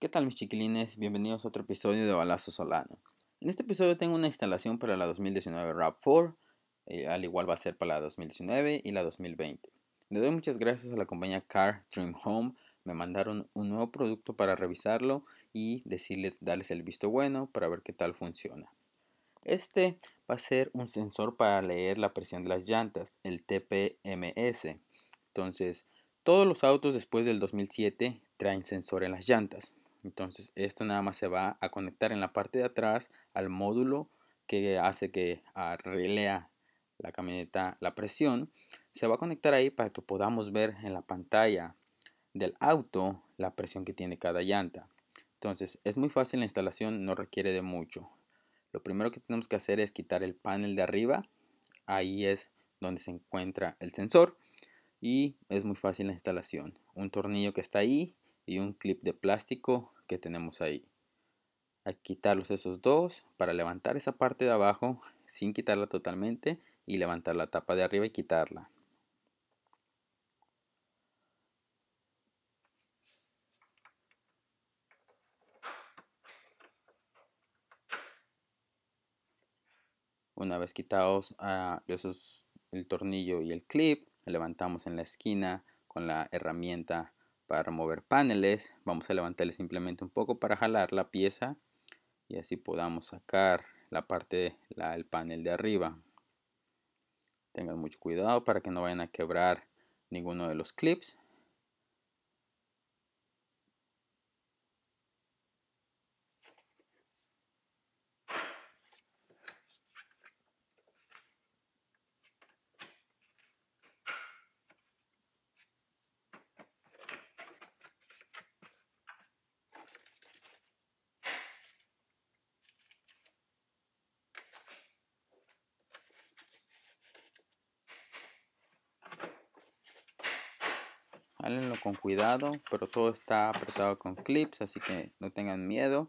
¿Qué tal mis chiquilines? Bienvenidos a otro episodio de Balazo Solano. En este episodio tengo una instalación para la 2019 rap 4 eh, al igual va a ser para la 2019 y la 2020. Le doy muchas gracias a la compañía Car Dream Home, me mandaron un nuevo producto para revisarlo y decirles, darles el visto bueno para ver qué tal funciona. Este va a ser un sensor para leer la presión de las llantas, el TPMS. Entonces, todos los autos después del 2007 traen sensor en las llantas. Entonces, esto nada más se va a conectar en la parte de atrás al módulo que hace que relea la camioneta la presión. Se va a conectar ahí para que podamos ver en la pantalla del auto la presión que tiene cada llanta. Entonces, es muy fácil la instalación, no requiere de mucho. Lo primero que tenemos que hacer es quitar el panel de arriba. Ahí es donde se encuentra el sensor y es muy fácil la instalación. Un tornillo que está ahí y un clip de plástico que tenemos ahí. A quitarlos esos dos para levantar esa parte de abajo sin quitarla totalmente y levantar la tapa de arriba y quitarla. Una vez quitados ah, esos, el tornillo y el clip, levantamos en la esquina con la herramienta para mover paneles vamos a levantarle simplemente un poco para jalar la pieza y así podamos sacar la parte del panel de arriba tengan mucho cuidado para que no vayan a quebrar ninguno de los clips con cuidado, pero todo está apretado con clips, así que no tengan miedo.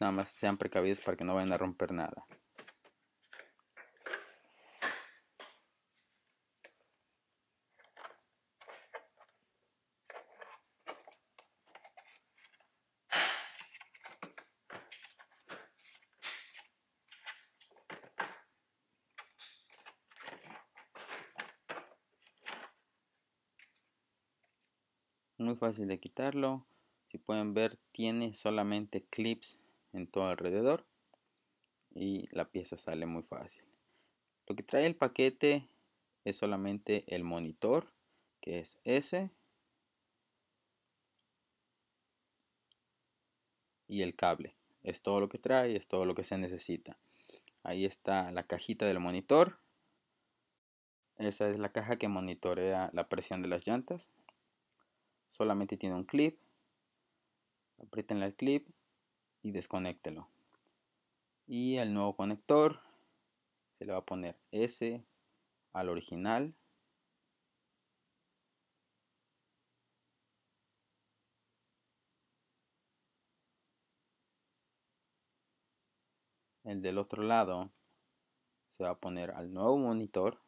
Nada más sean precavidos para que no vayan a romper nada. muy fácil de quitarlo si pueden ver tiene solamente clips en todo alrededor y la pieza sale muy fácil lo que trae el paquete es solamente el monitor que es ese y el cable es todo lo que trae es todo lo que se necesita ahí está la cajita del monitor esa es la caja que monitorea la presión de las llantas solamente tiene un clip. aprietenle el clip y desconectelo Y el nuevo conector se le va a poner S al original. El del otro lado se va a poner al nuevo monitor.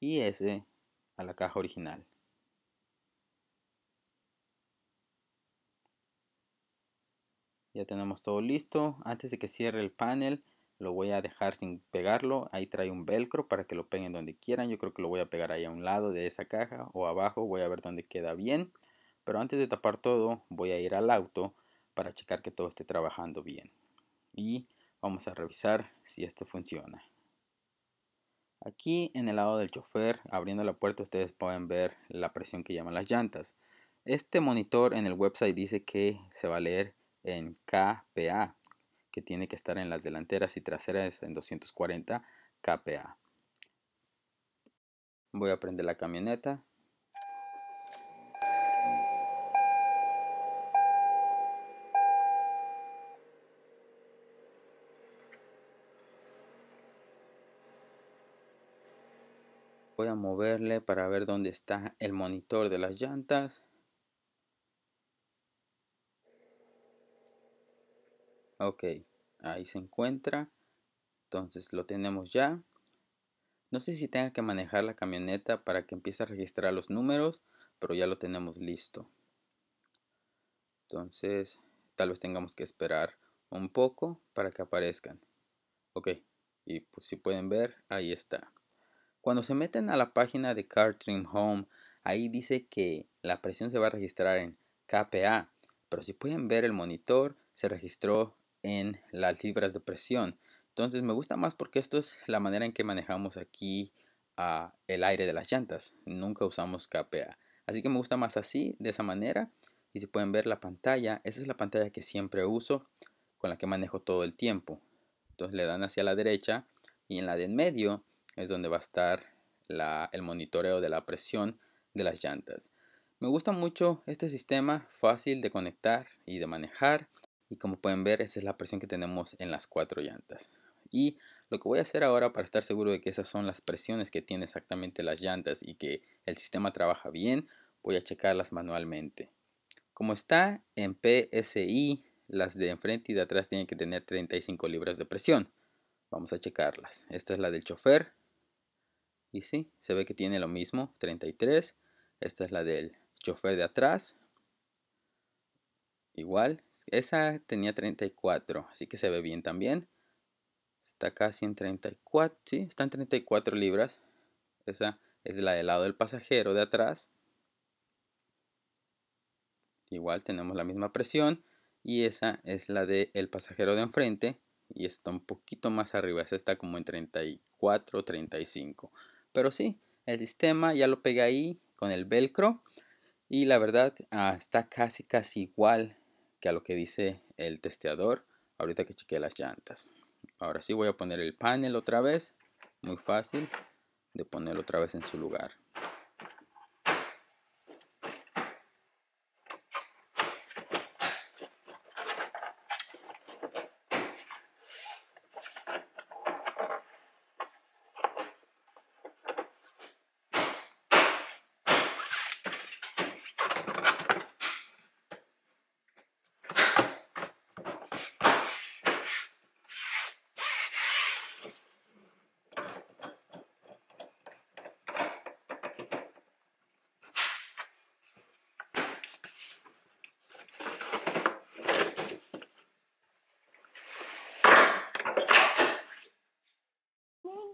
Y ese a la caja original. Ya tenemos todo listo. Antes de que cierre el panel, lo voy a dejar sin pegarlo. Ahí trae un velcro para que lo peguen donde quieran. Yo creo que lo voy a pegar ahí a un lado de esa caja o abajo. Voy a ver dónde queda bien. Pero antes de tapar todo, voy a ir al auto para checar que todo esté trabajando bien. Y vamos a revisar si esto funciona. Aquí en el lado del chofer, abriendo la puerta, ustedes pueden ver la presión que llaman las llantas. Este monitor en el website dice que se va a leer en KPA, que tiene que estar en las delanteras y traseras en 240 KPA. Voy a prender la camioneta voy a moverle para ver dónde está el monitor de las llantas ok ahí se encuentra entonces lo tenemos ya no sé si tenga que manejar la camioneta para que empiece a registrar los números pero ya lo tenemos listo entonces tal vez tengamos que esperar un poco para que aparezcan ok y pues, si pueden ver ahí está cuando se meten a la página de Car Home, ahí dice que la presión se va a registrar en KPA, pero si pueden ver el monitor, se registró en las libras de presión. Entonces me gusta más porque esto es la manera en que manejamos aquí ah, el aire de las llantas. Nunca usamos KPA. Así que me gusta más así, de esa manera. Y si pueden ver la pantalla, esa es la pantalla que siempre uso, con la que manejo todo el tiempo. Entonces le dan hacia la derecha y en la de en medio es donde va a estar el monitoreo de la presión de las llantas. Me gusta mucho este sistema, fácil de conectar y de manejar. Y como pueden ver, esa es la presión que tenemos en las cuatro llantas. Y lo que voy a hacer ahora para estar seguro de que esas son las presiones que tiene exactamente las llantas y que el sistema trabaja bien, voy a checarlas manualmente. Como está en PSI, las de enfrente y de atrás tienen que tener 35 libras de presión. Vamos a checarlas. Esta es la del chofer, y sí, se ve que tiene lo mismo, 33. Esta es la del chofer de atrás. Igual, esa tenía 34, así que se ve bien también. Está casi en 34, sí, está en 34 libras. Esa es la del lado del pasajero de atrás. Igual tenemos la misma presión. Y esa es la del pasajero de enfrente. Y está un poquito más arriba. Esa está como en 34, 35. Pero sí, el sistema ya lo pegué ahí con el velcro y la verdad ah, está casi casi igual que a lo que dice el testeador ahorita que chequeé las llantas. Ahora sí voy a poner el panel otra vez, muy fácil de ponerlo otra vez en su lugar.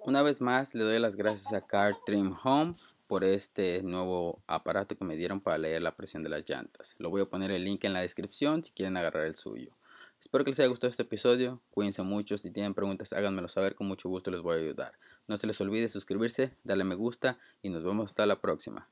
Una vez más le doy las gracias a Car Trim Home por este nuevo aparato que me dieron para leer la presión de las llantas. Lo voy a poner el link en la descripción si quieren agarrar el suyo. Espero que les haya gustado este episodio, cuídense mucho, si tienen preguntas háganmelo saber, con mucho gusto les voy a ayudar. No se les olvide suscribirse, darle me gusta y nos vemos hasta la próxima.